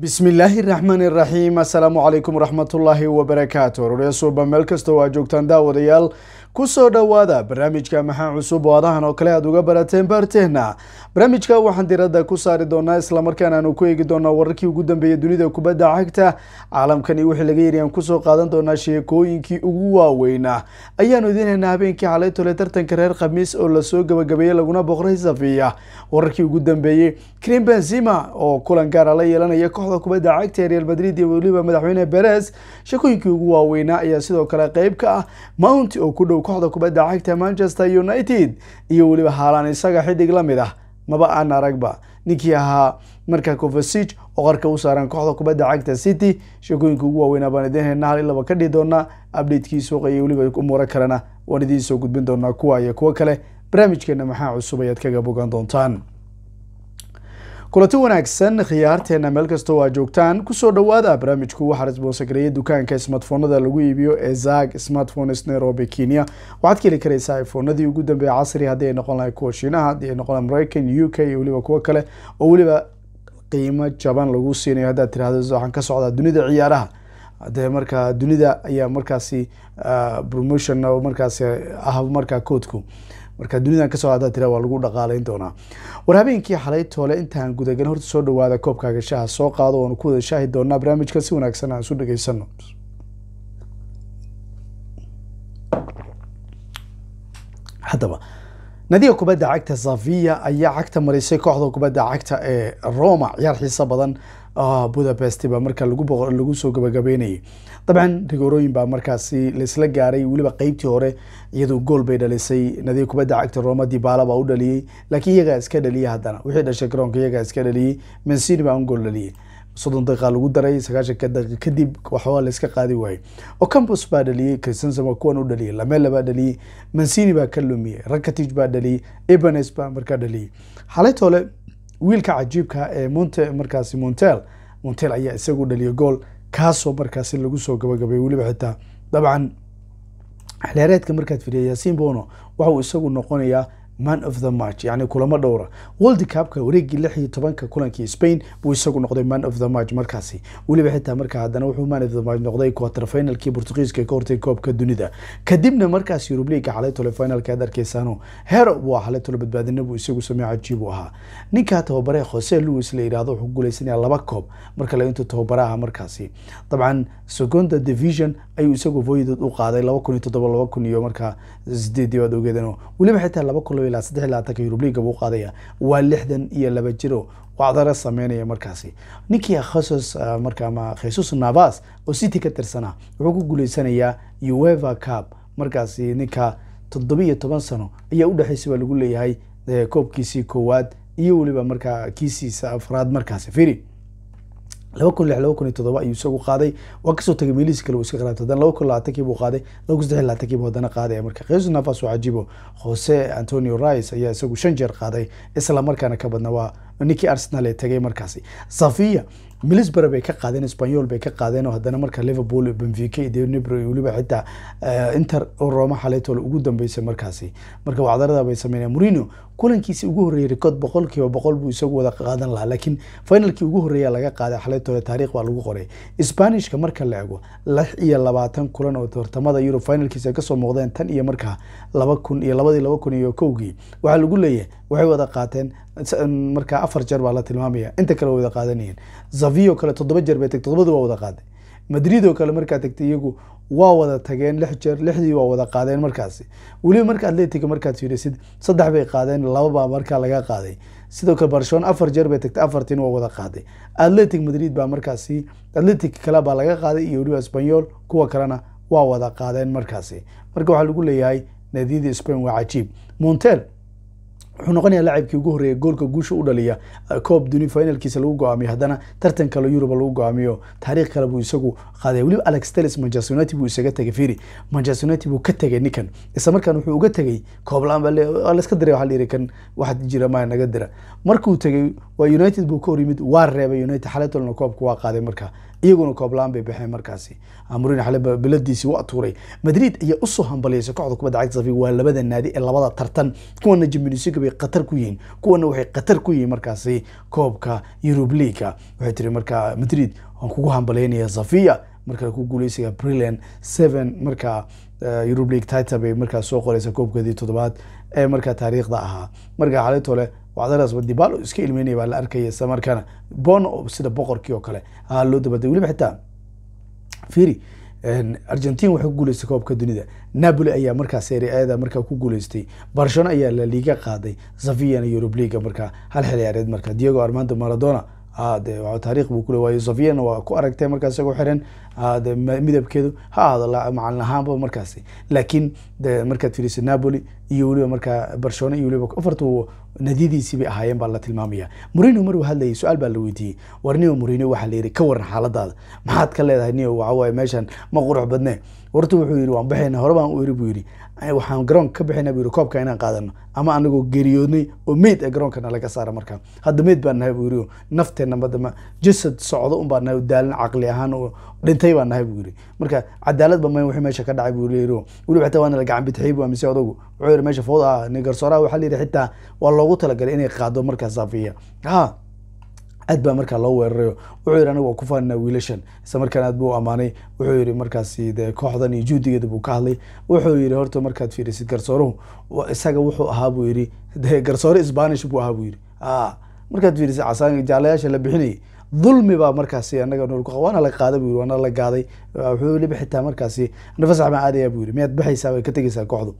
bismillaahi raxmaani raxiim assalaamu calaykum waraxmatullaahi wabarakaatu wararyaasuba meel kastoo aa joogtaan daawadayaal kusoo dhowaada barnaamijka maxaa cusub oo adahan oo kale aada uga barateen baarteenna barnaamijka waxaan diradda ku saari doonaa islamarkaana aanu ku eegi doonaa wararkii ugu dambeeyay dunida kubadda cagta caalamkani wixii laga yiri aan kusoo qaadan doonaa sheekooyinkii ugu waaweyna ayaanu idinhaynaa habeenkii xalay tole tartanka reer khamiis oo lasoo gabagabeeyey laguna boqray safiya wararkii ugu dambeeyey krim benzima oo kulan gaara ah la yeelanaya kooxda kubadda cagta ee real madrid iyo weliba madaxweyne beres sheekooyinkii ugu waaweynaa ayaa sidoo kale qeyb ka ah mount oo ku dhow kooxda kubadda cagta manchester united iyo weliba haalaan isaga xidig la mid ah maba aan aragba ninkii ahaa marka covasig oo qarka u saaran kooxda kubadda cagta city sheekooyinka ugu waaweynaa baan idiin haynaa hal ilaba ka dhihi doonaa updhatekii suuqa iyo weliba umuuro kalena waan idiin soo gudbin doonaa kuwa iyo kuwo kale barnaamijkeena maxaa cusub ayaad kaga bogan doontaan kulanti wanaagsan khiyaarteena meel kastoo aa joogtaan kusoo dhawaada ah barnaamijku waxaa isboosagareeya dukaanka smartphonada lagu iibiyo ee zag smartphones nairobi kenya waxaad keli heli karaysaa iphonadii ugu dambeeya casri ah, haddii ay noqon lahay kuwa shiinaha haddii ay noqon lahay maraykan u k iyo weliba kuwo kale oo weliba qiimo jaban lagu siinayo haddaad tirahdo waxaan ka socdaa dunida ciyaaraha de markaa dunida ayaa markaasi ah, promotion markaasi ah markaa koodku marka dunidan kasoo haddaa tira waa lagu dhaqaalayn doonaa war habeenkii xalay toole intaan gudagan horta soo dhawaada koobkaaga shaaha soo qaado oanu ku wada shaahi doonaa barnaamijka si wanaagsan aan isu dhegaysano haddaba nadiga kubadda cagta safiya ayaa cagta marisay kooxda kubadda cagta ee roma ciyaar xiiso badan Ah, budapest baa markaa lagu soo gabagabeynayay dabcan rigoorooyin baa markaasi laisla gaaray weliba qeybtii hore iyadoo gool bay dhalisay nadi kubadda cagta roma dibaala baa u dhaliyey laakiin iyagaa iska dhaliyey haddana wixii dhashay garoonka iyagaa iska dhaliyey mancini baa un gool dhaliyey soddon daqiiqa lagu daray sagaashanka daqiiq kadib waxoogaa laiska qaadi waayey ocampos baa dhaliyey christensen waa kuwan u dhaliyey lamela baa dhaliyey mancini baa ka lumiyey rakatij baa dhaliyey ebanes baa markaa dhaliyey xalaytoole wiilka cajiibka ah ee monte markaasi montel montel ayaa isagu dhaliya gool kaasoo markaasi lagu soo gabagabay weliba xitaa dabcan xilheereedka markaad fiiriya yaasiin bono waxauu isagu noqonayaa man of the match yani kulamo dhowra world cupka wareegii lix iyo tobanka kulankii spain buu isagu noqday man of the match markaasi weliba xitaa markaa haddana wuxuu man of the match noqday quarterfinalkii portugiiska ka hortay koobka dunida kadibna markaas eurub leaga xalay tole finalka aad arkeysano hero buu ah tole badbaadina buu isagu samee cajiib u ahaa ninkaa tababare khose lewis la yidhaahdo wuxuu guulaysanaya laba koob mar kale intuu tababaraha markaasi dabcan seconda division ayuu isagu voydood u qaaday laba kun iyo toddoba laba kun iyo markaa sideedii baad ogeedano weliba xitaa laba kun ilaa saddex labaatanka yurubliga buu qaadaya waa lixdan iyo laba jiro wacdara sameynaya markaasi ninkii ah khesus ah, marka ama khesus navas oo city ka tirsanaa wuxuu ku guuleysanayaa ueva cab markaasi ninka toddoba iyo toban sano ayaa udhexaysa baa lagu leeyahay eh, koobkiisii koowaad iyo weliba markaa kiisiisa afraad markaasi firi laba kun lix laba kun iyo toddoba ayuu isagu qaaday waa kasoo tagay meelihiis kale wuu iska qalaabtay haddana laba kun labaatankii buu qaaday laba kun saddex labaatankiibuu haddana qaadaya marka jesus navas waa cajiibo jose antonio rice ayaa isagu shan jeer qaaday isla markaana ka badna waa ninkii arsenal ee tagay markaasi safia milisbera bay ka qaadeen isbanyol bay ka qaadeen oo haddana marka liverpool benvika denebro iyo weliba xitaa eh, inter oo rooma xaleetol ugu dambeysay markaasi marka wacdarada bay sameyneen murino kulankiisi ugu horreeyey rikood boqol boqol buu isagu wada qaadan lahaa laakiin finalkii ugu horreeya laga qaaday xaleetole taariikh baa lagu qoray sbanishka marka la ego lix iyo labaatan kulan oo tartamada yurub finalkiisa kasoo muuqdeen tan iyo markaa laba kun iyo labadii laba kun iyo kowgii waxaa lagu leeyahay waxay wada qaateen markaa afar jeer baa la tilmaamaya inta kale wada qaadanayeen zavio kale toddoba jeer bay tag todobadu waa wada qaaday madridoo kale markaa tagtay iyagu waa wada tageen lix jeer lixdii waa wada qaadeen markaasi weliba marka atletica markaad fiirisid saddex bay qaadeen lababaa markaa laga qaaday sidoo kale barcelona afar jeer bay tagtay afartiin waa wada qaaday atletic madrid baa markaasi atletic kale baa laga qaaday iyo weliba sbanyol kuwa kalena waa wada qaadeen markaasi marka waxaa lagu leeyahay naadiyadii spain waa cajiib montel wuxuu noqonaya laacibkii ugu horreeya goolka guusha u dhaliya eh, coob duni finalkiisa lagu go haddana tartan kale yurub lagu go-aamiyo taariikh kale buu isagu qaaday weliba alex teles manchester united buu isaga tegay fiiri manchester united buu ka tegay ninkan isla wuxuu uga tegay koob la diray waxaa liiri kan waxaad jira maa naga dira markuu tegay waa united buu ka hor yimid waa reebay united xaletolna koobka waa qaaday markaa iyaguna kooblaan bay baxeen markaasi amurin xaleba beladiisii waa tuuray madrid ayaa usoo hambaliyeysa kooxda kubadda cagta safiga waa labada naadi ee labada tartan kuwana jimbilisiga bay qatar ku yihiin kuwana waxay qatar ku yihiin markaasi koobka yurub liga waxay tiri markaa madrid waan kugu hambaleynayaa safiya markaa ku guuleysaga briland seven markaa yurub eh, league title bay markaa soo qoreysa koobkeedii toddobaad ee markaa taariikhda ahaa markaa xalintole wadalas dibaalo iska ilmeynaya baa la arkaya isla markaana bono sida boqorkii oo kale ahaa loo dabaaday weliba xitaa firi argentin waxay ku guuleystay koobka dunida napoli ayaa markaa seriada markaa ku guuleystay barcelona ayaa la liiga qaaday saviana eurub leaga markaa hal xilciyaareed markaa diego armando maradona de taarikh buu kule waayo saviana waa ku aragtay markaa isagoo xiran midabkeedu ha ahaado macalin ahaanba markaasi laakiin markaad fiirisa napoli iyo weliba markaa barcelona iyo weliba afartu nadiyadiisii bay ahaayeen baa la tilmaamaya murino maruu hadlayay su-aal baa la weydiiyey war niyo murino waxaa la yidhi ka waran xaaladaada maxaad ka leedahay waxa waxawaaye meeshan ma qurux badne warta wuxuu yidhi waan baxaynaa hore baan u iri buu yidhi waxaan garoonka ka baxaynaa buu yidhi koobka inaan qaadano ama anagoo geeriyoodnay oo meyd ee garoonkana laga saara markaa hadda meyd baan nahay buu yidhi nafteenna madama jasad socdo un nahay daalin caqli ahaan oo dhintay baan nahay buu yidhi marka cadaalad ba mayn wixii meesha ka dhacay buu yidhi weliba xataa waana la gacan bitaxiyey buu aaminse odagu wuxuu yidhi meesha fawd ah ni waxaa la yidhi xitaa waa loogu talagalay inay qaado markaa saafiya haa aad baa markaa loo weerarayo wuxuu yidhi anigu waa ku faanina wiilashan isla markaana aad buu ammaanay wuxuu yidhi markaasi dee kooxdan iyo juhdigeeda buu ka hadlay wuxuu yidhi horta markaad fiirisid garsooruhu isaga wuxuu ahaa buu yidhi dee garsoore sbanish buu ahaa buu yidhi markaad fiirisid casaanka jaalayaasha la bixinayay dulmi baa markaasi anaga nolku waana la qaada bu yiri waana la gaaday wuxuu weliba xitaa markaasi nafasax ma aadaya bu yiri miyaad baxaysaa way ka tegaysaa kooxdu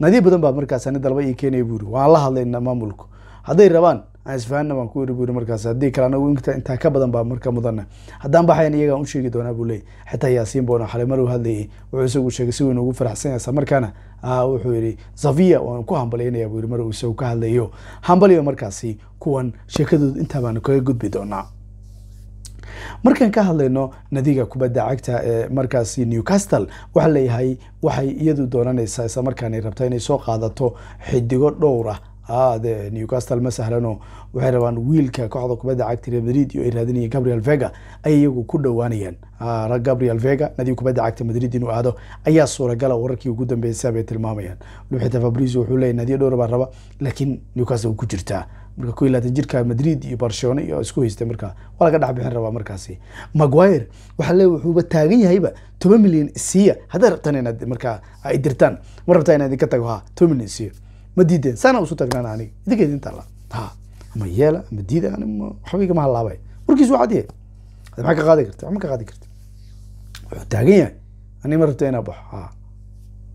nadiib badan baa markaasi ani dalba ii keenaya bu yiri waan la hadlayna maamulku hadday rabaan isfahanna waan ku eri buri markaas haddii kale anagu inta intaa ka badan baa marka mudana haddaan baxayn iyagaan u sheegi doonaa buu leey xitaa yaasiin boona xalay mar uu hadlayay wuxuu isagu sheegay si weyn ugu faraxsan yaasa markaana wuxuu yidhi zaviya waan ku hambalyaynaya buu yidhi mar uu isagu ka hadlayo hambalyo markaasi kuwan sheekadooda intaa baanu kaga gudbi doonaa markaan ka hadlayno nadiga kubadda cagta ee markaasi newcastle waxaa leeyahay waxay iyadu doonanaysaa islamarkaana rabta inay soo qaadato xidigo dhowr ah Ah, newcastle ma sahlano waxay rabaan wiilka kooxda kubadda cagta real madrid iyo ay raadinayeen gabriel vega ayay iyagu ku dhowaanayaan ah, gabriel vega nadiib kubadda cagta madrid inuu aado ayaa suuragala wararkii ugu dambeysay bay tilmaamayaan lubxita fabrizio wuxuu leeyay nadiyo dhowr baa raba laakiin newcastle ku jirtaa marka ku ilaata jirka madrid iyo barcelona iyo isku haystay markaa waa laga dhex bixin rabaa markaasi maguire waxaa le wuxuuba taagan yahayba toban milyan isiya haddaad rabtaan inaad markaa ay dirtaan ma rabtaa inaad idinka tago ha toban milyan isiya ma diideen saana isu tagnaan aniga idinka idinta la ha ama yeela ama diida an waxba igama hallaabay warkiisu waa cadyahay ad maxaa ka qaadi karta waxma ka qaadi karta wuxuu taagan yahay ani ma rabta inaa baxo ha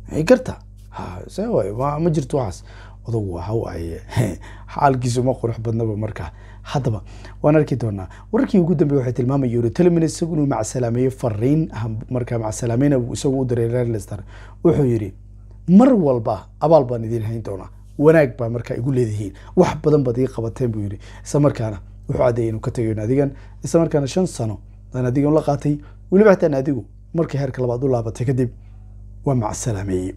maxay kartaa ha see waay ma jirto waxaas odagu waa hawaaye xaalkiisu ma qurux badnaba markaa haddaba waan arki doonaa wararkii ugu dambeey waxay tilmaamayeen uri telemin isagu macsalaameeyo fariin markaa macsalaameyn isagu u diray rerlester wuxuu yidhi mar walba abaal baan idiin hayn doonaa wanaag baa markaa igu leedihiin wax badan baad ii qabateen buu yidhi isla markaana wuxuu caddeeyay inuu ka tegayn adigan isla markaana shan sano aan adigan la qaatay weliba hataan adigu markii heerka labaad u laabatay kadib waa macsalameeye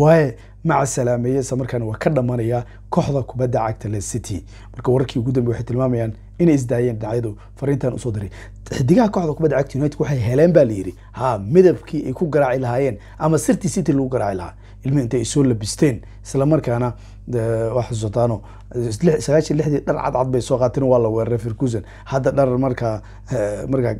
waaye maca salaameeye isla markaana waa ka dhammanaya kooxda kubadda cagta le city marka wararkii ugu dambe waxay tilmaamayaan inay isdaayeen dhinacyadu fariintan usoo diray xidigaha kooxda kubadda cagta united waxay heleen baa layidhi ha midabkii ay ku garaaci lahaayeen ama sirtii city lagu garaaci lahaa ilmihi intay soo labisteen isla markaana waa xusuusataano sagaashan lixdii dhar cadcad bay soo qaateen waa la weeraray firkusan hadda dhar markaa eh, markaa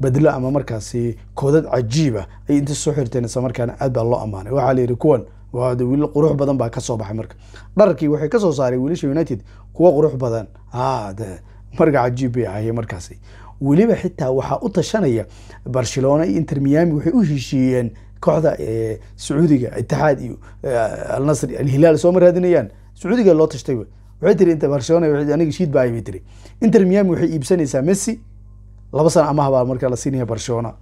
badlo ama markaasi koodad cajiiba ah ay inta soo xirteen islamarkaana aad baa loo ammaanay waxaa la yidhi kuwan wiil qurux badan baa kasoo baxay marka dhararkii waxay kasoo saareen wiilasha united kuwo qurux badan marka cajiib bay ahaye markaasi weliba xitaa waxaa u tashanaya barcelona iyo inter miami waxay u heshiiyeen kooxda sacuudiga itixaad iyo alnasri alhilaal sooma raadinayaan sacuudiga loo tashtay waxay tiri barcelona aniga shiid baahay bay tiri inter miami waxay iibsanaysaa messi laba sano amaha baa markaa la siinaya barcelona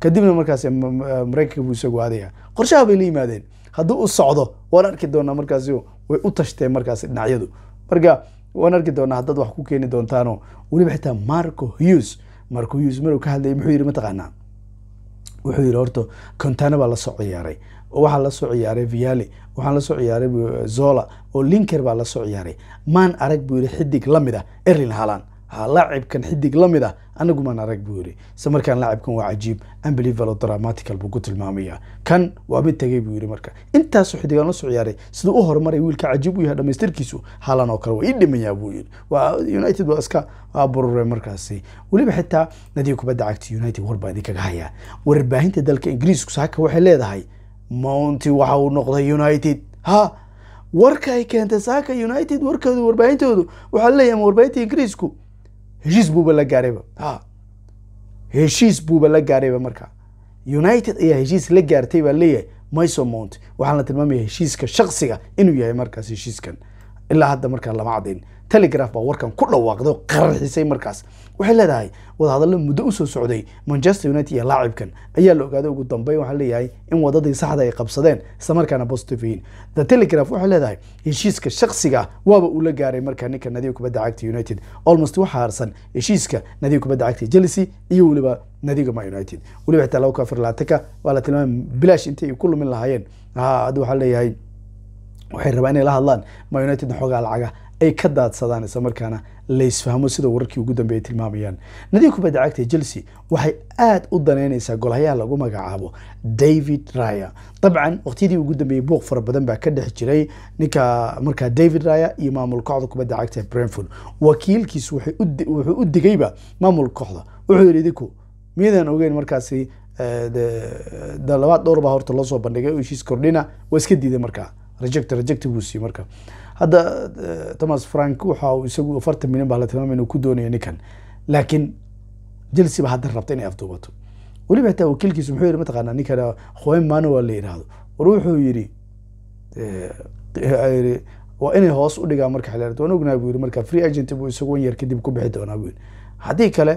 kadibna markaas eh, eh, maraykanka buu isagu aadaya qorshaha bay la yimaadeen haddii u socdo waan arki doonaa markaas way u tashteen markaas dhinacyadu marka waan arki doonaa haddaad wax ku keeni doontaano weliba xitaa marco hus marco hus maruu ka hadlayay muxuu yidhi mataqaanaa wuxuu yidhi horta contana baa lasoo ciyaaray waxaa lasoo ciyaaray viali waxaa lasoo ciyaaray eh, zola oo linker baa lasoo ciyaaray maan arag buu yidhi xidig la mid ah erlin halan ha laacibkan xidig la mid ah anagumaan arag buu yidhi se markaan laacibkan waa cajiib unbelievalo dramatical buu ku tilmaamaya kan waa mid tegay buu yidhi marka intaasuu xidigaan usoo ciyaaray siduu u horumaray wiilka cajiib u yahay dhamaystirkiisu halan oo kale waa ii dhimayaa buu yidhi waa united waa iska burure markaasi weliba xitaa nadiga kubadda cagta united war baa idinkaga hayaa warbaahinta dalka ingiriisku saaka waxay leedahay mounti waxa uu noqday united ha warka ay keentay saaka united warkoodu warbaahintoodu waxaa leeyahay ma warbaahinta ingiriisku heshiis buuba la gaarayba heshiis buuba la gaarayba marka united ayaa heshiis la gaartay baa leeyahay mayso mount la tilmaamaya heshiiska shaksiga inuu yahay markaas heshiiskan ilaa hadda markaa lama cadayn telegraf baa warkan ku dhawaaqday oo qarxisay markaas waxay leedahay wadahadallo muddo usoo socday manchester united iyo laacibkan ayaa la ogaaday ugu dambeyn waxaa leeyahay in wadadii saxda ay qabsadeen islamarkaana positive the telegraph waxay leedahay heshiiska shaksiga waaba uu gaaray markaa ninka nadiga kubadda cagta united olmost waxaa harsan heshiiska nadiga kubadda cagta chelsea iyo weliba nadiga ma united weliba xitaa laba kafir laataka waa la tilmaamay bilaash intay ku lumin lahaayeen hadda waxaa leeyahay waxay rabaa inay la hadlaan ma united xoogaa lacaga ay ka daadsadaan isla markaana laysfahmo sida wararkii ugu dambeeya tilmaamayaan nadiir kubadda cagta chelsea waxay aada u danaynaysaa golahayaha lagu magacaabo david raya dabcan waqtiyadii ugu dambeeyey buuq fara badan baa ka dhex jiray ninka markaa david raya iyo maamul kooxda kubadda cagta ee brentford wakiilkiisu wuxuu u digayba maamul kooxda wuxuu yidhi idinku miyadan ogeyn markaasi eh, labaad dhowr horta loo bandhigay heshiis kordhina waa iska diiday markaa rejecta rejecta buu siiyey marka hadda eh, thomas frank waxa isagu afartan milyan baa la tilmaamay inuu ku doonaya ninkan laakiin chelsea hadda rabta inay afduubato weliba hataa wakiilkiisu muxuu yidhi mataqaanaa ninkan hoen eh, manuel la yidhaahdo war wuxuu eh, yidhi waa inay hoos u dhigaan marka xilliyaarta waan ognaa buu yidhi marka free agent buu isagu wan yar kadib ku bixi doonaa buu yidhi haddii kale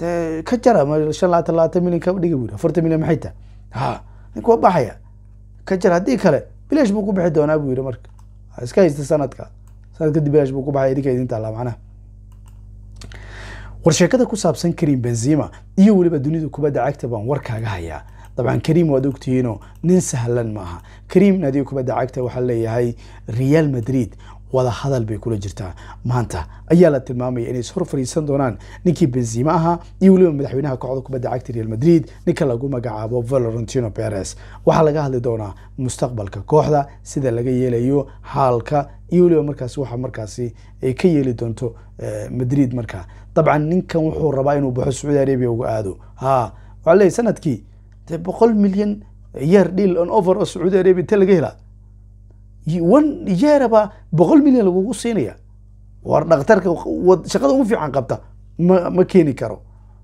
dee ka jara ma shan labaatan labaatan milyan ka dhiga buu yidhi afartan milyan maxay tahay ha ninka waa baxaya ka jar haddii kale bilash buu ku bixi doonaa buu yidhi marka iska haysta sanadka sanadka kadib bilaash buu ku baxay idinka idin taallaa macnaha war sheekada ku saabsan karim benzima iyo weliba dunida kubadda cagta baan war kaaga hayaa dabcan karim waad ogtihiinoo nin sahlan maaha karim naadiga kubadda cagta waxaa leeyahay real madrid wada hadal bay kula jirtaa maanta ayaa la tilmaamaya inay ishor fariisan doonaan ninkii benziime ahaa iyo weliba madaxweynaha kooxda kubadda cagta real madrid ninka lagu magacaabo valorentino beres waxaa laga hadli doonaa mustaqbalka kooxda sida laga yeelayo haalka iyo weliba markaasi waxa markaasi ay ka yeeli doonto eh, madrid markaa dabcan ninkan wuxuu rabaa inuu baxo sacuudi arabia uga aado ha waxaa leeyay sanadkii dee boqol milyan yeer deal on over oo sacuudi arabia inta laga helaa one boqol milyan lagugu siinaya war dhakhtarka shaqada ugu fiican qabta ma ma keeni karo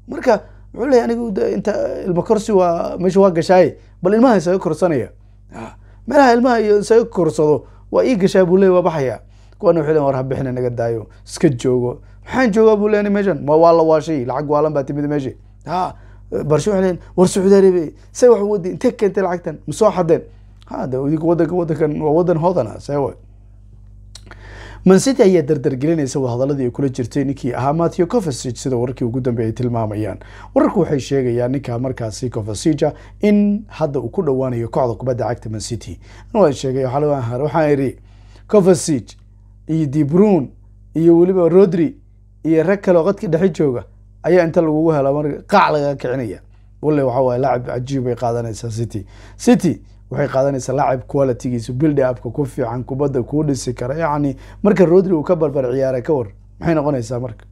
marka wuxuu leeyahy anigu inta ilma korsi waa meesha waa gashaaye bal ilmaha isaga korsanaya ah, meelaha ilmaha isaga korsado waa ii gashaa buu leeyahy waa baxaya kuwana wuxuu leeyahy war habixina naga daayo iska joogo maxaan joogaa buu leeyahay meeshan ma waa la waashay lacag waalan baa timid meeshi ha ah, barshe wuxuu leeyahy war Sacuudi Arabia say wax wadi intee keentay lacagtan ma soo xadeen ha de idinka wadanka wadankan waa wadan hodana seewe mancity ayaa dardargelinaysa wadahadaladii kula jirtay ninkii ahaa matthew covasig sida wararkii ugu dambeeyay tilmaamayaan wararku waxay sheegayaan ninka markaasi covasija in hadda uu ku dhowaanayo kooxda kubadda cagta mancity waa sheegay waxaan idhi covasig iyo debrun iyo weliba rodri iyo rag kale oo qadka dhexe jooga ayaa inta lagugu helaa mar qaac lagaga kicinaya walle waxa waaye laacab cajiib bay qaadanaysaa city city waxay qaadanaysaa lacab qualitygiisu build upka ku fiican kubadda kuu dhisi kara yacni marka rodri uu ka barbar ciyaaray ka war maxay noqonaysaa marka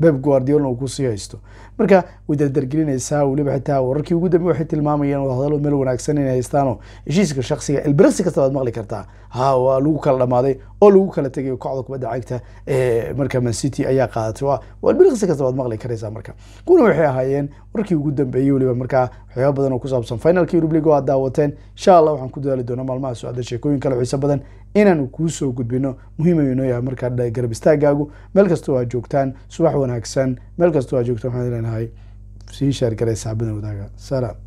beb guardiolna uu kusii haysto marka way dardargelinaysaa weliba xitaa wararkii ugu dambe waxay tilmaamayeen wadahadalo meel wanaagsan inay haystaanoo heshiiska shaksiga ilbiraqsi kasta waad maqli kartaa ha waa lagu kala dhamaaday oo lagu kala tegayo kocda kubadda cagta ee marka mancity ayaa qaadatay waa ilbiraqsi kasta waad maqli karaysaa marka kuna waxay ahaayeen wararkii ugu dambeeyey weliba markaa waxyaaba badan oo ku saabsan finalka eurub league oo aad daawateen insha allah waxaan ku dadaali doonaa maalmaha soo-aada sheekooyin kale xiiso badan inaanu kuu soo gudbino muhiim ayuu inoo yahay markaa garab istaagaagu meel kastoo aad joogtaan subax wanaagsan meel kastoo aa joogta waxaan ileenahay sii shaargaray saxabada wadaaga salaam